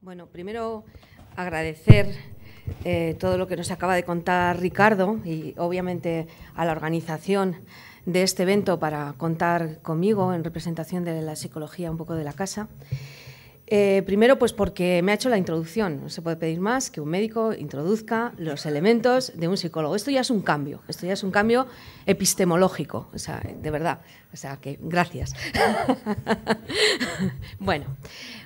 Bueno, primero agradecer eh, todo lo que nos acaba de contar Ricardo y obviamente a la organización de este evento para contar conmigo en representación de la psicología un poco de la casa. Eh, primero, pues porque me ha hecho la introducción. No se puede pedir más que un médico introduzca los elementos de un psicólogo. Esto ya es un cambio, esto ya es un cambio epistemológico, o sea, de verdad. O sea que, gracias. bueno,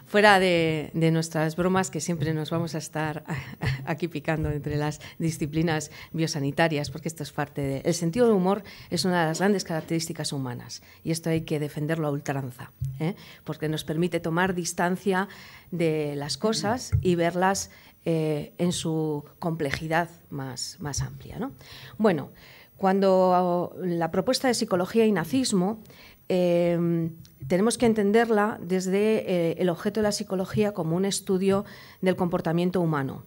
fuera de, nuestras bromas, que siempre nos vamos a estar aquí picando entre las disciplinas biosanitarias, porque esto es parte de... El sentido del humor es una de las grandes características humanas y esto hay que defenderlo a ultranza, ¿eh? porque nos permite tomar distancia de las cosas y verlas eh, en su complejidad más, más amplia. ¿no? Bueno, cuando oh, la propuesta de psicología y nazismo em, tenemos que entenderla desde eh, el objeto de la psicología como un estudio del comportamiento humano.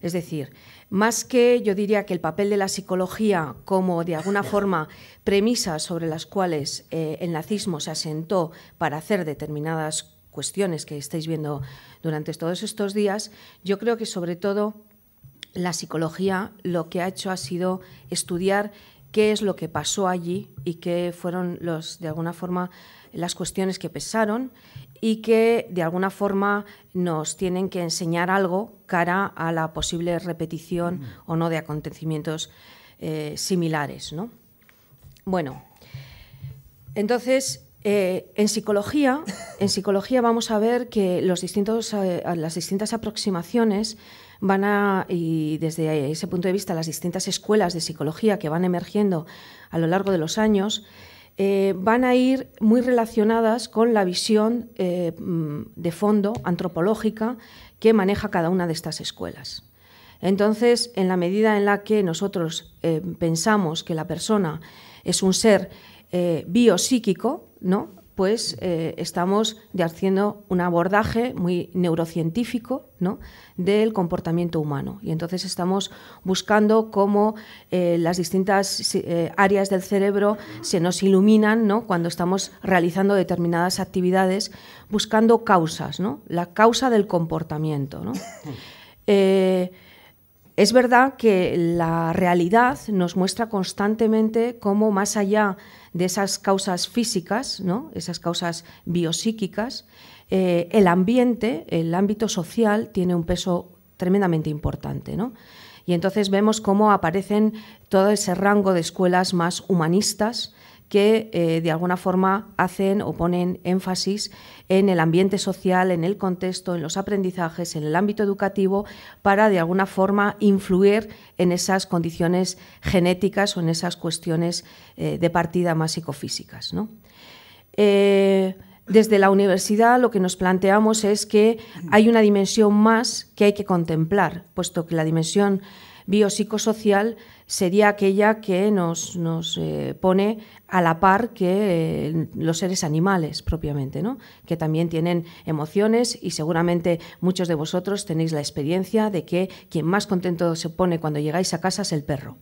Es decir, más que yo diría que el papel de la psicología como de alguna forma premisa sobre las cuales eh, el nazismo se asentó para hacer determinadas cuestiones que estáis viendo durante todos estos días, yo creo que sobre todo la psicología lo que ha hecho ha sido estudiar qué es lo que pasó allí y qué fueron los, de alguna forma, las cuestiones que pesaron y que de alguna forma nos tienen que enseñar algo cara a la posible repetición mm. o no de acontecimientos eh, similares. Bueno, entonces eh, en, psicología, en psicología vamos a ver que los distintos, eh, las distintas aproximaciones van a, y desde ese punto de vista, las distintas escuelas de psicología que van emergiendo a lo largo de los años, eh, van a ir muy relacionadas con la visión eh, mm, de fondo antropológica que maneja cada una de estas escuelas. Entonces, en la medida en la que nosotros eh, pensamos que la persona es un ser biopsíquico, ¿no? pues eh, estamos haciendo un abordaje muy neurocientífico del comportamiento humano. Y entonces estamos buscando cómo eh, las distintas eh, áreas del cerebro se nos iluminan cuando estamos realizando determinadas actividades, buscando causas, ¿no? la causa del comportamiento. ¿no? Es verdad que la realidad nos muestra constantemente cómo más allá de esas causas físicas, ¿no? esas causas biopsíquicas, eh, el ambiente, el ámbito social tiene un peso tremendamente importante. Y entonces vemos cómo aparecen todo ese rango de escuelas más humanistas, que eh, de alguna forma hacen o ponen énfasis en el ambiente social, en el contexto, en los aprendizajes, en el ámbito educativo, para de alguna forma influir en esas condiciones genéticas o en esas cuestiones eh, de partida más psicofísicas. Eh, desde la universidad lo que nos planteamos es que hay una dimensión más que hay que contemplar, puesto que la dimensión biopsicosocial sería aquella que nos, nos eh, pone a la par que eh, los seres animales propiamente, ¿no? que también tienen emociones y seguramente muchos de vosotros tenéis la experiencia de que quien más contento se pone cuando llegáis a casa es el perro.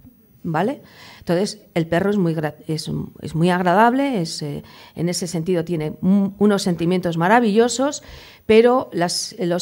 ¿Vale? Entonces, el perro es muy, es, es muy agradable, es, eh, en ese sentido tiene unos sentimientos maravillosos, pero los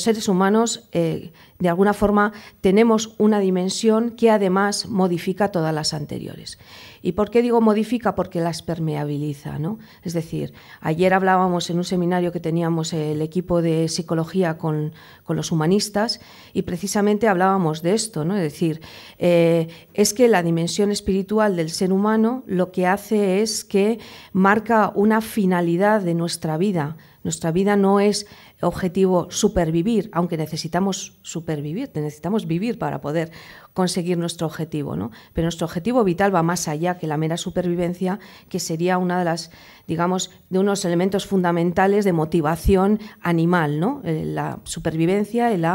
seres humanos, eh, de alguna forma, tenemos una dimensión que además modifica todas las anteriores. ¿Y por qué digo modifica? Porque las permeabiliza. ¿no? Es decir, ayer hablábamos en un seminario que teníamos el equipo de psicología con, los humanistas y precisamente hablábamos de esto. ¿no? Es decir, eh, es que la dimensión espiritual del ser humano lo que hace es que marca una finalidad de nuestra vida. Nuestra vida no es objetivo supervivir, aunque necesitamos supervivir, necesitamos vivir para poder conseguir nuestro objetivo. ¿no? Pero nuestro objetivo vital va más allá que la mera supervivencia, que sería una de las, digamos, de unos elementos fundamentales de motivación animal, ¿no? Eh, la supervivencia, el,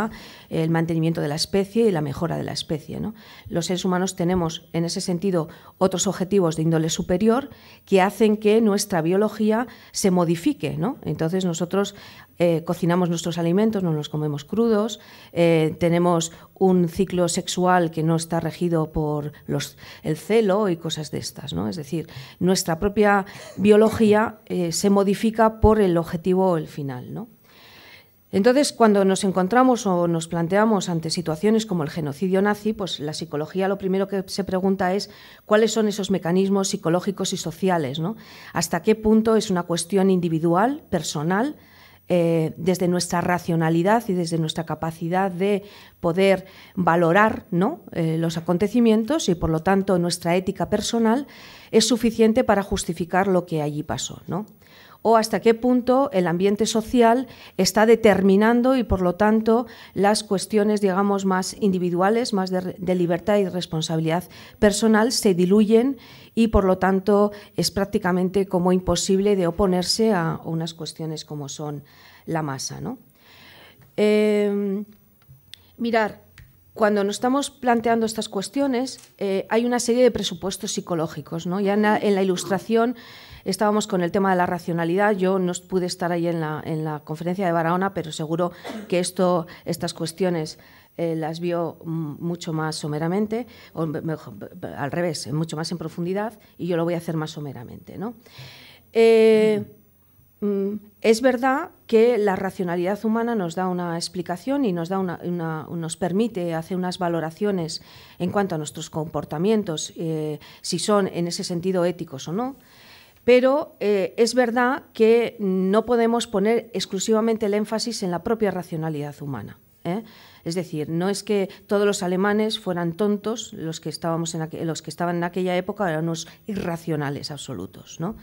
el mantenimiento de la especie y la mejora de la especie. Los seres humanos tenemos, en ese sentido, otros objetivos de índole superior que hacen que nuestra biología se modifique. Entonces nosotros eh, cocinamos nuestros alimentos, no los comemos crudos, eh, tenemos un ciclo sexual que no está regido por los, el celo y cosas de estas. ¿no? Es decir, nuestra propia biología eh, se modifica por el objetivo o el final. Entonces, cuando nos encontramos o nos planteamos ante situaciones como el genocidio nazi, pues la psicología lo primero que se pregunta es cuáles son esos mecanismos psicológicos y sociales, ¿no? Hasta qué punto es una cuestión individual, personal, eh, desde nuestra racionalidad y desde nuestra capacidad de poder valorar eh, los acontecimientos y por lo tanto nuestra ética personal es suficiente para justificar lo que allí pasó. ¿no? o hasta qué punto el ambiente social está determinando y, por lo tanto, las cuestiones, digamos, más individuales, más de, libertad y responsabilidad personal se diluyen y, por lo tanto, es prácticamente como imposible de oponerse a unas cuestiones como son la masa. ¿no? Em, mirar, cuando nos estamos planteando estas cuestiones, eh, hay una serie de presupuestos psicológicos. ¿no? Ya en la ilustración Estábamos con el tema de la racionalidad. Yo no pude estar ahí en la, conferencia de Barahona, pero seguro que esto, estas cuestiones eh, las vio mucho más someramente, o mejor, al revés, eh, mucho más en profundidad, y yo lo voy a hacer más someramente. Eh, mm, es verdad que la racionalidad humana nos da una explicación y nos, da nos permite hacer unas valoraciones en cuanto a nuestros comportamientos, si son en ese sentido éticos o no. Pero eh, es verdad que no podemos poner exclusivamente el énfasis en la propia racionalidad humana. ¿eh? Es decir, no es que todos los alemanes fueran tontos, los que, estábamos en los que estaban en aquella época eran unos irracionales absolutos. No,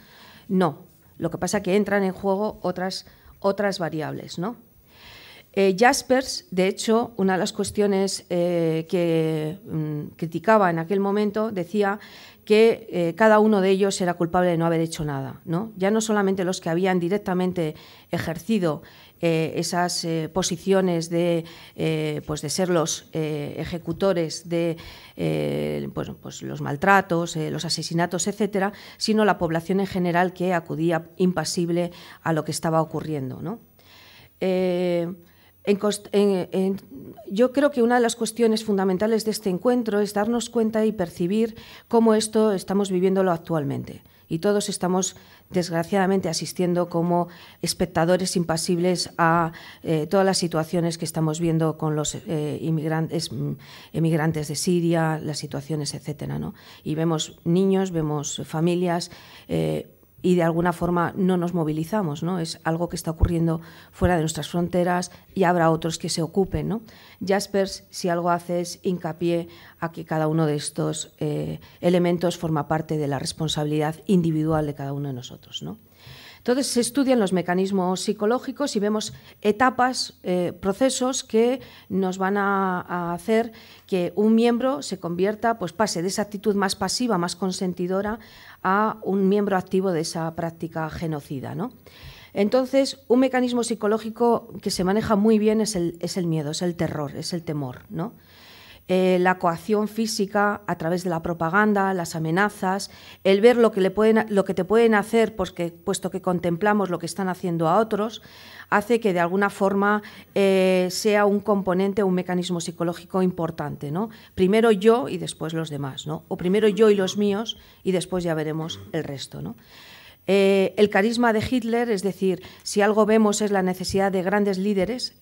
no lo que pasa es que entran en juego otras, otras variables. Eh, Jaspers, de hecho, una de las cuestiones que mm, criticaba en aquel momento, decía que eh, cada uno de ellos era culpable de no haber hecho nada. ¿no? Ya no solamente los que habían directamente ejercido eh, esas eh, posiciones de, pues de ser los ejecutores de pues los maltratos, los asesinatos, etcétera, sino la población en general que acudía impasible a lo que estaba ocurriendo. ¿no? yo creo que una de las cuestiones fundamentales de este encuentro es darnos cuenta y percibir cómo esto estamos viviéndolo actualmente. Y todos estamos, desgraciadamente, asistiendo como espectadores impasibles a eh, todas las situaciones que estamos viendo con los eh, inmigrantes, mm, emigrantes de Siria, las situaciones, etcétera. ¿no? Y vemos niños, vemos familias. Eh, y de alguna forma no nos movilizamos, ¿no? Es algo que está ocurriendo fuera de nuestras fronteras y habrá otros que se ocupen, ¿no? Jaspers, si algo hace hincapié a que cada uno de estos eh, elementos forma parte de la responsabilidad individual de cada uno de nosotros, ¿no? Entonces se estudian los mecanismos psicológicos y vemos etapas, eh, procesos que nos van a, hacer que un miembro se convierta, pues pase de esa actitud más pasiva, más consentidora, a un miembro activo de esa práctica genocida. ¿no? Entonces, un mecanismo psicológico que se maneja muy bien es el, es el miedo, es el terror, es el temor. ¿no? Eh, la coacción física a través de la propaganda, las amenazas, el ver lo que, le pueden, lo que te pueden hacer, pues puesto que contemplamos lo que están haciendo a otros, hace que de alguna forma eh, sea un componente, un mecanismo psicológico importante. ¿no? Primero yo y después los demás, ¿no? o primero yo y los míos y después ya veremos el resto. ¿no? Eh, el carisma de Hitler, es decir, si algo vemos es la necesidad de grandes líderes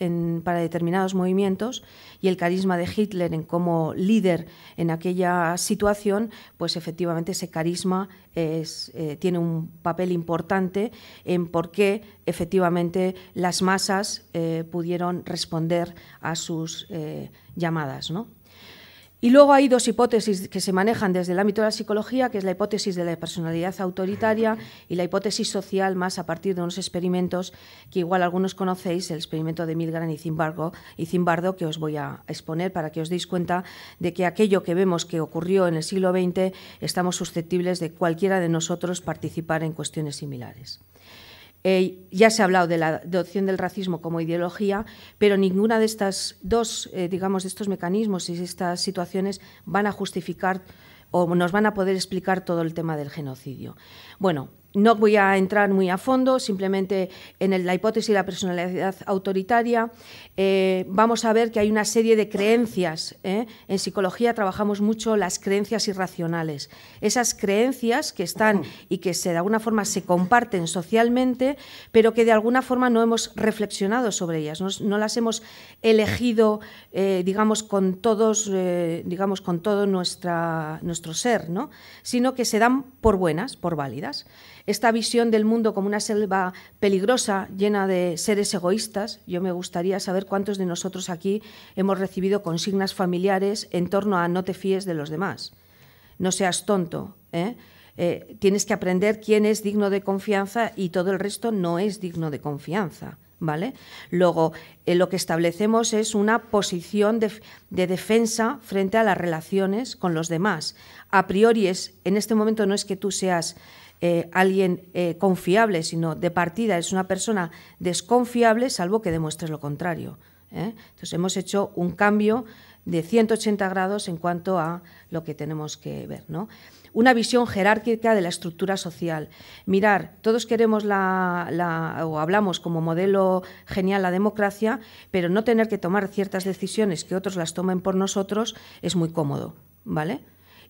para determinados movimientos y el carisma de Hitler en como líder en aquella situación, pues efectivamente ese carisma eh, tiene un papel importante en por qué efectivamente las masas eh, pudieron responder a sus llamadas, ¿no? Y luego hay dos hipótesis que se manejan desde el ámbito de la psicología, que es la hipótesis de la personalidad autoritaria y la hipótesis social, más a partir de unos experimentos que igual algunos conocéis, el experimento de Milgram y Zimbardo, y Zimbardo, que os voy a exponer para que os deis cuenta de que aquello que vemos que ocurrió en el siglo XX, estamos susceptibles de cualquiera de nosotros participar en cuestiones similares. Eh, ya se ha hablado de la adopción del racismo como ideología, pero ninguna de estas dos, eh, digamos, de estos mecanismos y estas situaciones van a justificar o nos van a poder explicar todo el tema del genocidio. Bueno, no voy a entrar muy a fondo, simplemente en la hipótesis de la personalidad autoritaria eh, vamos a ver que hay una serie de creencias. ¿eh? En psicología trabajamos mucho las creencias irracionales. Esas creencias que están y que se, de alguna forma se comparten socialmente, pero que de alguna forma no hemos reflexionado sobre ellas, no, las hemos elegido, eh, digamos, con todos, digamos, con todo nuestro ser, ¿no? sino que se dan por buenas, por válidas esta visión del mundo como una selva peligrosa, llena de seres egoístas. Yo me gustaría saber cuántos de nosotros aquí hemos recibido consignas familiares en torno a no te fíes de los demás, no seas tonto. ¿eh? eh tienes que aprender quién es digno de confianza y todo el resto no es digno de confianza. ¿Vale? Luego, eh, lo que establecemos es una posición de, de, defensa frente a las relaciones con los demás. A priori es, en este momento no es que tú seas eh, alguien eh, confiable, sino de partida es una persona desconfiable, salvo que demuestres lo contrario. ¿eh? Entonces hemos hecho un cambio de 180 grados en cuanto a lo que tenemos que ver. Una visión jerárquica de la estructura social. Mirar, todos queremos o hablamos como modelo genial la democracia, pero no tener que tomar ciertas decisiones que otros las tomen por nosotros es muy cómodo. ¿Vale?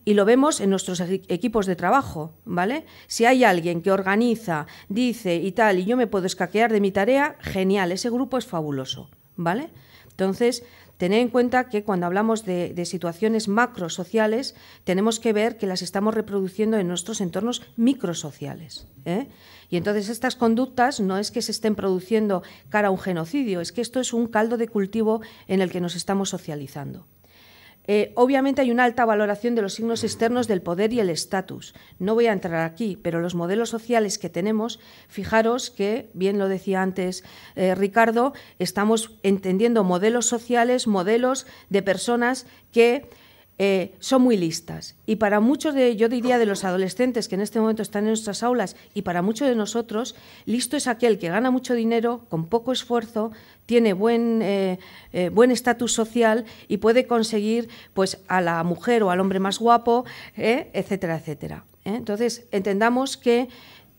y lo vemos en nuestros equipos de trabajo, ¿vale? Si hay alguien que organiza, dice y tal, y yo me puedo escaquear de mi tarea, genial, ese grupo es fabuloso, ¿vale? Entonces, tened en cuenta que cuando hablamos de, situaciones macrosociales, tenemos que ver que las estamos reproduciendo en nuestros entornos microsociales. ¿eh? Y entonces estas conductas no es que se estén produciendo cara a un genocidio, es que esto es un caldo de cultivo en el que nos estamos socializando. Eh, obviamente hay una alta valoración de los signos externos del poder y el estatus. No voy a entrar aquí, pero los modelos sociales que tenemos, fijaros que, bien lo decía antes eh, Ricardo, estamos entendiendo modelos sociales, modelos de personas que eh, son muy listas. Y para muchos de, yo diría, de los adolescentes que en este momento están en nuestras aulas y para muchos de nosotros, listo es aquel que gana mucho dinero, con poco esfuerzo, tiene buen eh, eh, buen estatus social y puede conseguir pues a la mujer o al hombre más guapo, etcétera, etcétera. Entonces, entendamos que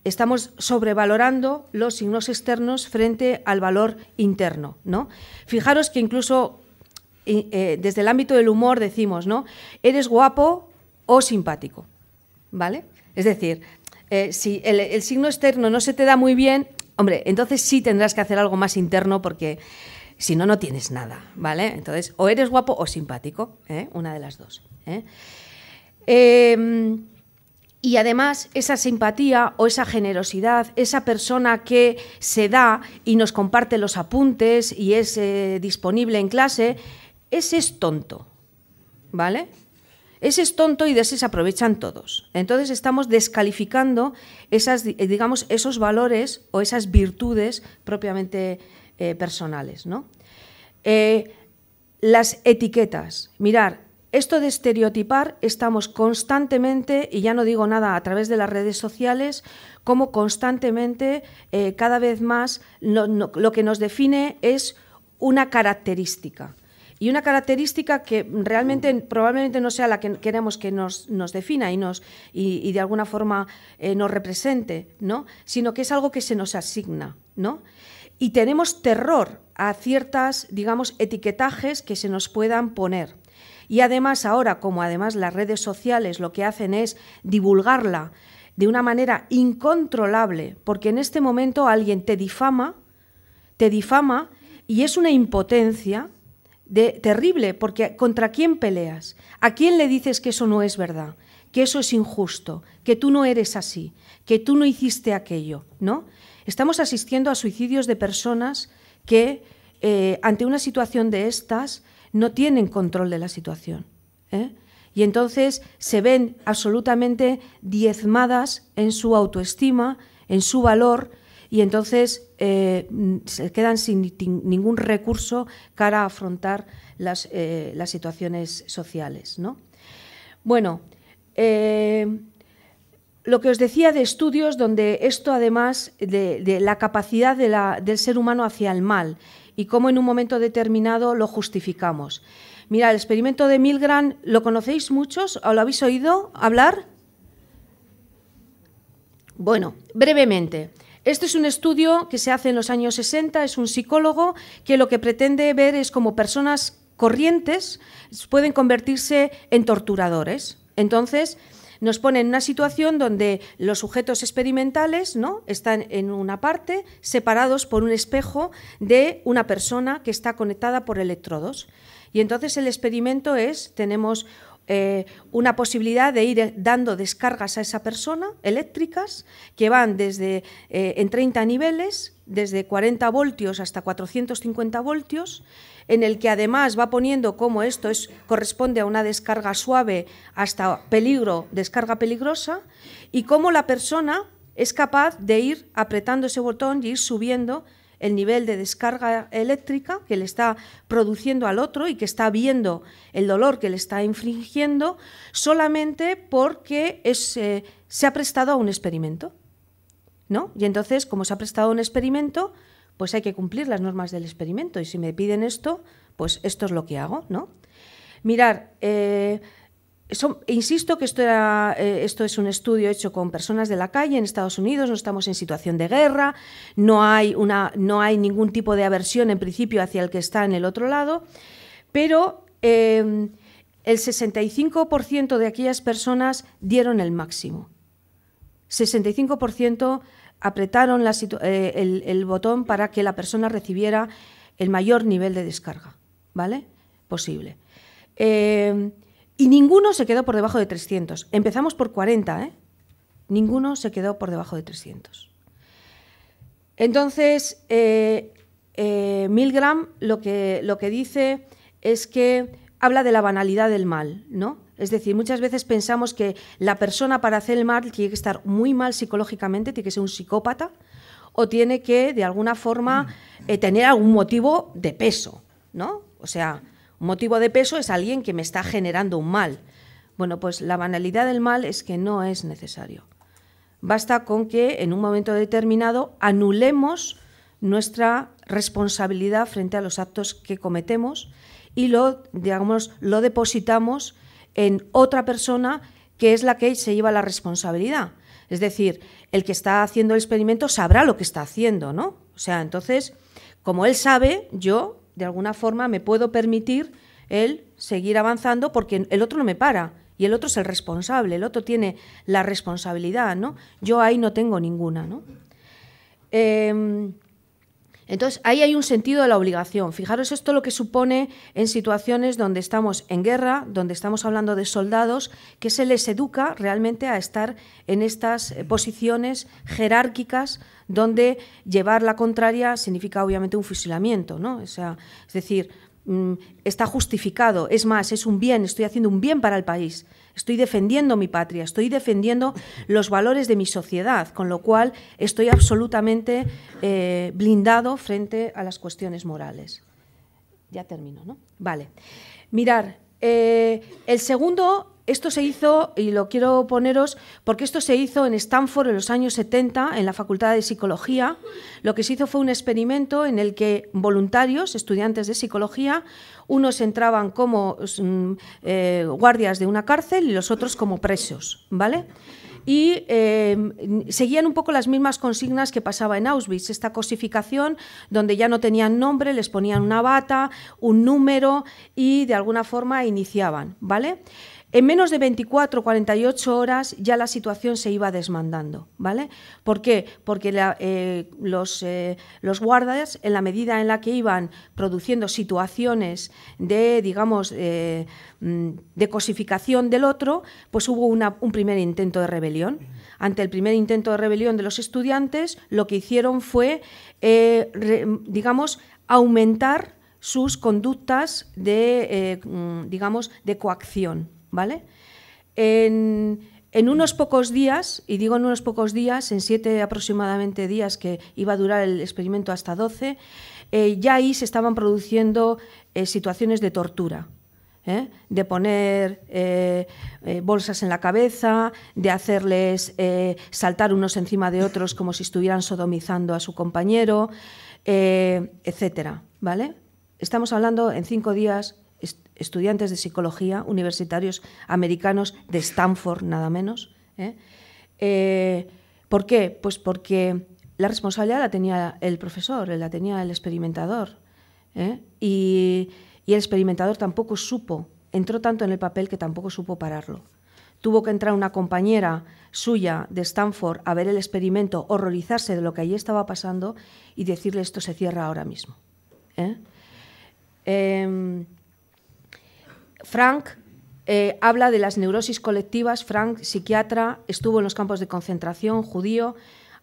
estamos sobrevalorando los signos externos frente al valor interno. ¿no? Fijaros que incluso eh, desde el ámbito del humor decimos, ¿no? Eres guapo o simpático, ¿vale? Es decir, eh, si el, signo externo no se te da muy bien, hombre, entonces sí tendrás que hacer algo más interno porque si no, no tienes nada, ¿vale? Entonces, o eres guapo o simpático, ¿eh? una de las dos. Em, y además, esa simpatía o esa generosidad, esa persona que se da y nos comparte los apuntes y es disponible en clase, ese es tonto, ¿vale? Ese es tonto y de ese se aprovechan todos. Entonces estamos descalificando esas, eh, digamos, esos valores o esas virtudes propiamente eh, personales. ¿no? Eh, las etiquetas. Mirar, esto de estereotipar estamos constantemente, y ya no digo nada a través de las redes sociales, como constantemente, cada vez más, lo que nos define es una característica y una característica que realmente probablemente no sea la que queremos que nos, defina y, nos, y, de alguna forma eh, nos represente, ¿no? sino que es algo que se nos asigna. ¿no? Y tenemos terror a ciertas, digamos, etiquetajes que se nos puedan poner. Y además ahora, como además las redes sociales lo que hacen es divulgarla de una manera incontrolable, porque en este momento alguien te difama, te difama y es una impotencia terrible, porque ¿contra quién peleas? ¿A quién le dices que eso no es verdad? Que eso es injusto, que tú no eres así, que tú no hiciste aquello, ¿no? Estamos asistiendo a suicidios de personas que eh, ante una situación de estas no tienen control de la situación. ¿eh? Y entonces se ven absolutamente diezmadas en su autoestima, en su valor, y entonces eh, se quedan sin ningún recurso cara afrontar eh, las, situaciones sociales. Bueno, eh, lo que os decía de estudios donde esto además de, la capacidad del ser humano hacia el mal y cómo en un momento determinado lo justificamos. Mira, el experimento de Milgram, ¿lo conocéis muchos? ¿O lo habéis oído hablar? Bueno, brevemente. Este es un estudio que se hace en los años 60, es un psicólogo que lo que pretende ver es cómo personas corrientes pueden convertirse en torturadores. Entonces, nos pone en una situación donde los sujetos experimentales ¿no? están en una parte, separados por un espejo de una persona que está conectada por electrodos. Y entonces el experimento es, tenemos eh, una posibilidad de ir eh, dando descargas a esa persona eléctricas que van desde eh, en 30 niveles, desde 40 voltios hasta 450 voltios, en el que además va poniendo cómo esto corresponde a una descarga suave hasta peligro, descarga peligrosa, y cómo la persona es capaz de ir apretando ese botón y ir subiendo el nivel de descarga eléctrica que le está produciendo al otro y que está viendo el dolor que le está infringiendo solamente porque eh, se ha prestado a un experimento. ¿no? Y entonces, como se ha prestado a un experimento, pues hay que cumplir las normas del experimento. Y si me piden esto, pues esto es lo que hago. ¿no? Mirar, eh, insisto que eh, esto, es un estudio hecho con personas de la calle en Estados Unidos, no estamos en situación de guerra, no hay, ningún tipo de aversión en principio hacia el que está en el otro lado, pero em, el 65% de aquellas personas dieron el máximo. 65% apretaron eh, el, botón para que la persona recibiera el mayor nivel de descarga, ¿vale? Posible. Eh, y ninguno se quedó por debajo de 300. Empezamos por 40, ¿eh? Ninguno se quedó por debajo de 300. Entonces, eh, eh, Milgram lo que, lo que dice es que habla de la banalidad del mal, ¿no? Es decir, muchas veces pensamos que la persona para hacer el mal tiene que estar muy mal psicológicamente, tiene que ser un psicópata, o tiene que, de alguna forma, mm. eh, tener algún motivo de peso, ¿no? O sea, motivo de peso es alguien que me está generando un mal. Bueno, pues la banalidad del mal es que no es necesario. Basta con que en un momento determinado anulemos nuestra responsabilidad frente a los actos que cometemos y lo, digamos, lo depositamos en otra persona que es la que se lleva la responsabilidad. Es decir, el que está haciendo el experimento sabrá lo que está haciendo, ¿no? O sea, entonces, como él sabe, yo de alguna forma me puedo permitir el seguir avanzando porque el otro no me para y el otro es el responsable, el otro tiene la responsabilidad, ¿no? Yo ahí no tengo ninguna, ¿no? Em, entonces, ahí hay un sentido de la obligación. Fijaros esto lo que supone en situaciones donde estamos en guerra, donde estamos hablando de soldados, que se les educa realmente a estar en estas eh, posiciones jerárquicas donde llevar la contraria significa obviamente un fusilamiento, ¿no? sea, es decir, Mm, está justificado, es más, es un bien, estoy haciendo un bien para el país, estoy defendiendo mi patria, estoy defendiendo los valores de mi sociedad, con lo cual estoy absolutamente eh, blindado frente a las cuestiones morales. Ya termino, ¿no? Vale. Mirar, eh, el segundo esto se hizo, y lo quiero poneros, porque esto se hizo en Stanford en los años 70, en la Facultad de Psicología. Lo que se hizo fue un experimento en el que voluntarios, estudiantes de psicología, unos entraban como mm, eh, guardias de una cárcel y los otros como presos, ¿vale? y em, seguían un poco las mismas consignas que pasaba en Auschwitz, esta cosificación donde ya no tenían nombre, les ponían una bata, un número y de alguna forma iniciaban, ¿vale? En menos de 24, 48 horas ya la situación se iba desmandando, ¿vale? ¿Por qué? Porque eh, eh, los, guardas, en la medida en la que iban produciendo situaciones de, digamos, eh, mm, de cosificación del otro, pues hubo un primer intento de rebelión. Ante el primer intento de rebelión de los estudiantes, lo que hicieron fue, digamos, aumentar sus conductas de, mm, digamos, de coacción. ¿vale? En, unos pocos días, y digo en unos pocos días, en siete aproximadamente días que iba a durar el experimento hasta doce, eh, ya ahí se estaban produciendo eh, situaciones de tortura. ¿eh? de poner bolsas en la cabeza, de hacerles saltar unos encima de otros como si estuvieran sodomizando a su compañero, etcétera. ¿Vale? Estamos hablando en cinco días estudiantes de psicología, universitarios americanos de Stanford, nada menos. ¿eh? ¿eh? por qué? Pues porque la responsabilidad la tenía el profesor, la tenía el experimentador. ¿eh? Y, y, el experimentador tampoco supo, entró tanto en el papel que tampoco supo pararlo. Tuvo que entrar una compañera suya de Stanford a ver el experimento, horrorizarse de lo que allí estaba pasando y decirle esto se cierra ahora mismo. ¿eh? Em, Frank eh, habla de las neurosis colectivas. Frank, psiquiatra, estuvo en los campos de concentración, judío.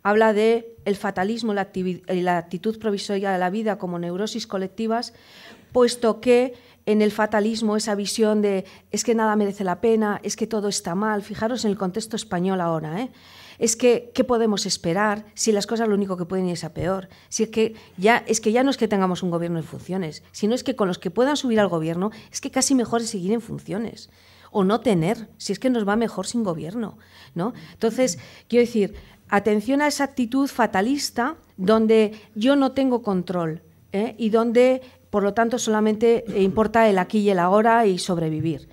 Habla de el fatalismo, y eh, la actitud provisoria de la vida como neurosis colectivas, puesto que en el fatalismo esa visión de es que nada merece la pena, es que todo está mal. Fijaros en el contexto español ahora, ¿eh? es que qué podemos esperar si las cosas lo único que pueden ir es a peor. Si es que ya es que ya no es que tengamos un gobierno en funciones, sino es que con los que puedan subir al gobierno es que casi mejor es seguir en funciones o no tener, si es que nos va mejor sin gobierno, ¿no? Entonces, quiero decir, atención a esa actitud fatalista donde yo no tengo control ¿eh? y donde por lo tanto solamente importa el aquí y el ahora y sobrevivir.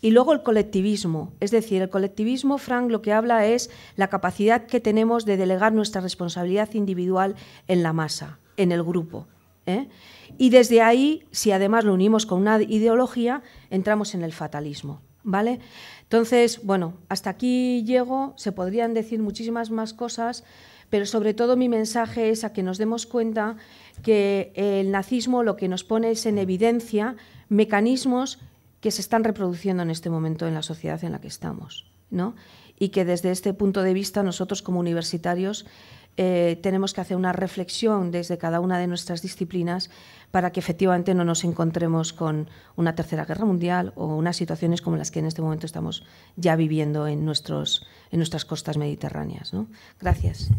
Y luego el colectivismo, es decir, el colectivismo, Frank, lo que habla es la capacidad que tenemos de delegar nuestra responsabilidad individual en la masa, en el grupo. ¿eh? Y desde ahí, si además lo unimos con una ideología, entramos en el fatalismo. ¿Vale? Entonces, bueno, hasta aquí llego, se podrían decir muchísimas más cosas, pero sobre todo mi mensaje es a que nos demos cuenta que el nazismo lo que nos pone es en evidencia mecanismos que se están reproduciendo en este momento en la sociedad en la que estamos. ¿no? Y que desde este punto de vista nosotros como universitarios eh, tenemos que hacer una reflexión desde cada una de nuestras disciplinas para que efectivamente no nos encontremos con una tercera guerra mundial o unas situaciones como las que en este momento estamos ya viviendo en, nuestros, en nuestras costas mediterráneas. Gracias.